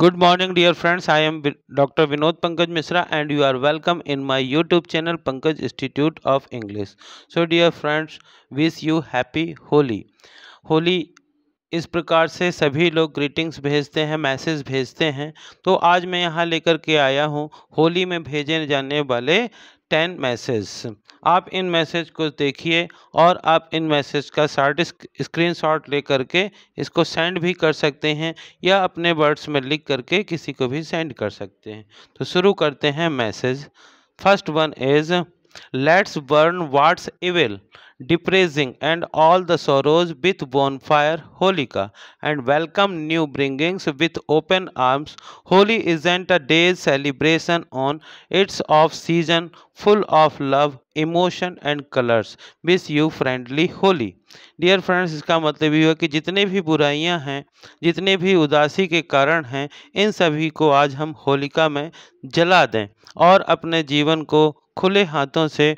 Good morning dear friends I am doctor Vinod Pankaj Mishra and you are welcome in my YouTube channel Pankaj institute of English so dear friends wish you happy Holi Holi इस प्रकार से सभी लोग greetings भेजते हैं message भेजते हैं तो आज मैं यहाँ लेकर के आया हूँ होली में भेजे जाने वाले टेन मैसेज आप इन मैसेज को देखिए और आप इन मैसेज का शार्ट स्क्रीन शॉट ले करके इसको सेंड भी कर सकते हैं या अपने वर्ड्स में लिख करके किसी को भी सेंड कर सकते हैं तो शुरू करते हैं message first one is let's burn what's evil depressing and all the sorrows with bonfire Holika and welcome new beginnings with open arms Holi is and a day celebration on its off season full of love emotion and colours wish you friendly Holi dear friends इसका मतलब ये हुआ कि जितने भी बुराइयाँ हैं जितने भी उदासी के कारण हैं इन सभी को आज हम होलिका में जला दें और अपने जीवन को खुले हाथों से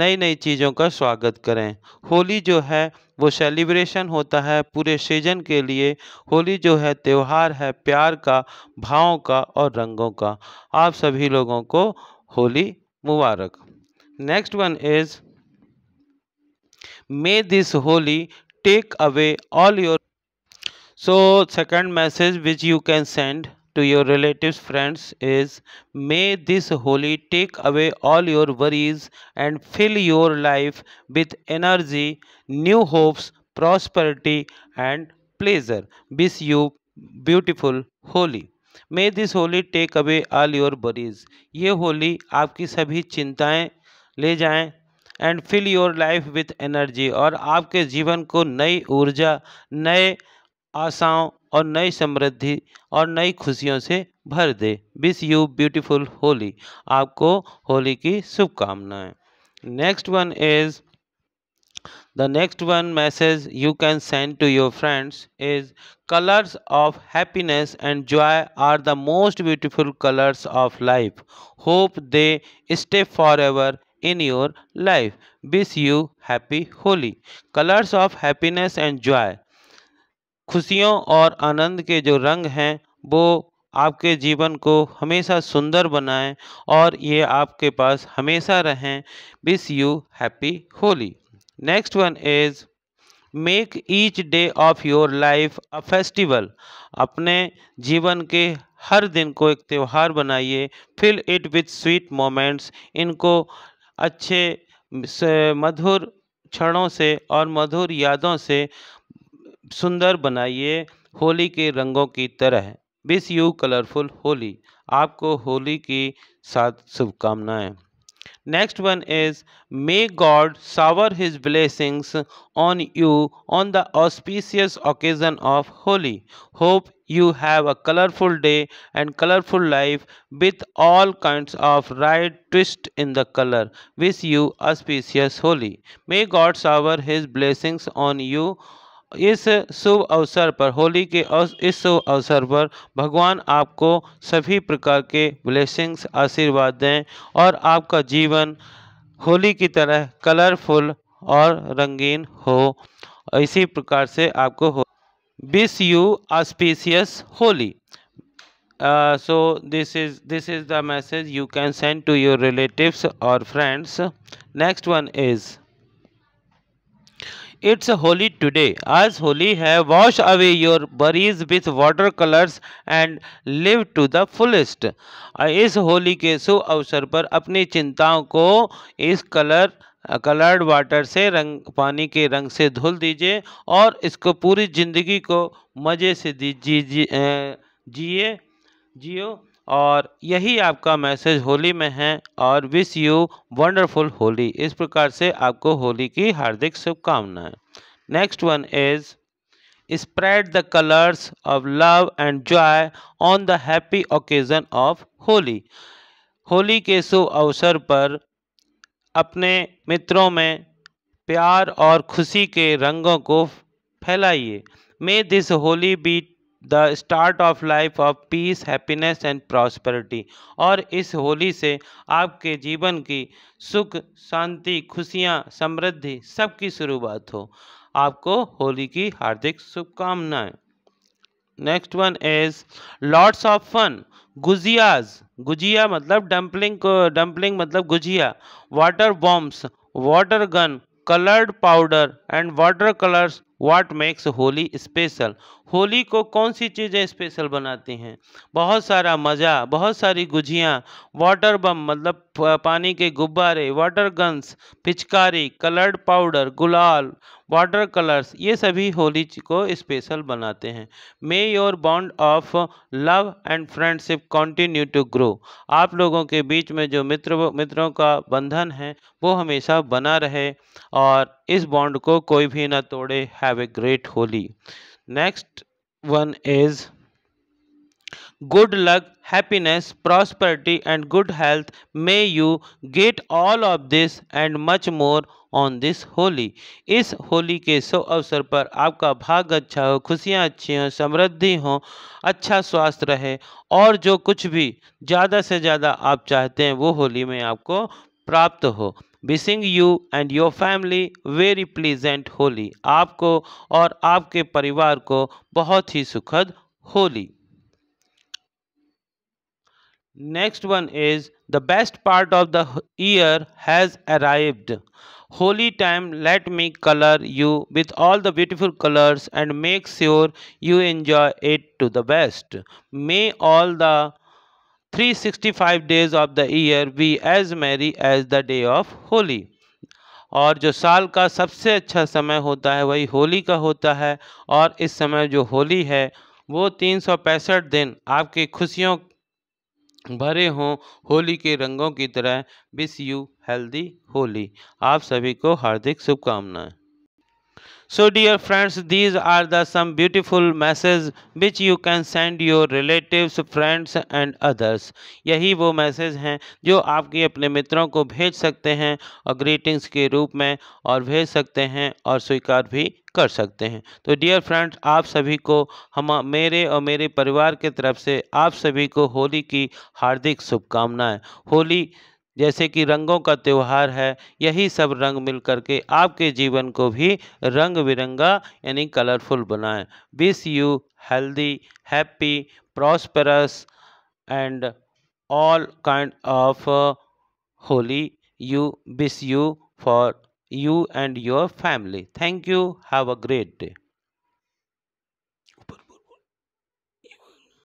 नई नई चीज़ों का स्वागत करें होली जो है वो सेलिब्रेशन होता है पूरे सीजन के लिए होली जो है त्यौहार है प्यार का भावों का और रंगों का आप सभी लोगों को होली मुबारक next one is may this Holi take away all your so second message which you can send to your relatives friends is may this holy take away all your worries and fill your life with energy new hopes prosperity and pleasure wish you beautiful holy may this holy take away all your worries ये होली आपकी सभी चिंताएं ले जाएं and fill your life with energy और आपके जीवन को नई ऊर्जा नए आशाओं और नई समृद्धि और नई खुशियों से भर दे विस यू ब्यूटीफुल होली आपको होली की शुभकामनाएं next one is the next one message you can send to your friends is colours of happiness and joy are the most beautiful colours of life hope they stay for ever in your life wish you happy Holi colours of happiness and joy खुशियों और आनंद के जो रंग हैं वो आपके जीवन को हमेशा सुंदर बनाएं और ये आपके पास हमेशा रहें wish you happy Holi next one is make each day of your life a festival अपने जीवन के हर दिन को एक त्यौहार बनाइए fill it with sweet moments इनको अच्छे मधुर क्षणों से और मधुर यादों से सुंदर बनाइए होली के रंगों की तरह विस यू कलरफुल होली आपको होली की साथ शुभकामनाएं next one is may God shower his blessings on you on the auspicious occasion of Holi hope you have a colourful day and colourful life with all kinds of right twist in the colour wish you auspicious Holi may God shower his blessings on you इस शुभ अवसर पर होली के इस शुभ अवसर पर भगवान आपको सभी प्रकार के ब्लेसिंग्स आशीर्वाद दें और आपका जीवन होली की तरह कलरफुल और रंगीन हो इसी प्रकार से आपको हो wish you auspicious Holi so this is this is the message you can send to your relatives और friends next one is it's Holi today आज होली है wash away your worries with water colours and live to the fullest इस होली के शुभ अवसर पर अपनी चिंताओं को इस कलर कलर्ड वाटर से रंग पानी के रंग से धुल दीजिए और इसको पूरी ज़िंदगी को मज़े से दीजिए जिए जियो और यही आपका मैसेज होली में है और विश यू वंडरफुल होली इस प्रकार से आपको होली की हार्दिक शुभकामनाएं next one is spread the colours of love and joy on the happy occasion of Holi Holi के शुभ अवसर पर अपने मित्रों में प्यार और खुशी के रंगों को फैलाइए may this Holi be the start of life of peace happiness and prosperity और इस होली से आपके जीवन की सुख शांति खुशियाँ समृद्धि सबकी शुरुआत हो आपको होली की हार्दिक शुभकामनाएं next one is loads of fun gujiyas gujiya मतलब डम्पलिंग को डम्पलिंग मतलब gujiya water bombs water gun coloured powder and water colours what makes Holi special Holi को कौन सी चीज़ें स्पेशल बनाती हैं बहुत सारा मज़ा बहुत सारी गुझियाँ वाटर बम मतलब पानी के गुब्बारे वाटर गन्स पिचकारी कलर्ड पाउडर गुलाल वाटर कलर्स ये सभी होली को स्पेशल बनाते हैं may your bond of love and friendship continue to grow आप लोगों के बीच में जो मित्र मित्रों का बंधन है वो हमेशा बना रहे और इस बॉन्ड को कोई भी ना तोड़े have a great Holi next one is good luck happiness prosperity and good health may you get all of this and much more on this Holi इस होली के शुभ अवसर पर आपका भाग अच्छा हो खुशियाँ अच्छी हों समृद्धि हो अच्छा स्वास्थ्य रहे और जो कुछ भी ज़्यादा से ज़्यादा आप चाहते हैं वो होली में आपको प्राप्त हो wishing you and your family very pleasant Holi आपको और आपके परिवार को बहुत ही सुखद Holi next one is the best part of the year has arrived Holi time let me colour you with all the beautiful colours and make sure you enjoy it to the best may all the 365 days of the year we as merry as the day of Holi और जो साल का सबसे अच्छा समय होता है वही होली का होता है और इस समय जो होली है वो तीन सौ पैंसठ दिन आपके खुशियों भरे हों होली के रंगों की तरह विश यू हेल्दी होली आप सभी को हार्दिक शुभकामनाएं So dear friends, these are the some beautiful messages which you can send your relatives, friends and others. yahi wo messages hain jo aap आपके apne mitron ko bhej sakte hain aur greetings ke roop mein aur bhej sakte hain aur swikar bhi कर सकते हैं तो dear friends आप सभी को हम मेरे और मेरे परिवार के तरफ से आप सभी को होली की हार्दिक शुभकामनाएं होली जैसे कि रंगों का त्यौहार है यही सब रंग मिल करके के आपके जीवन को भी रंग बिरंगा यानी कलरफुल बनाएं wish you healthy happy prosperous and all kind of Holi you wish you for you and your family thank you have a great day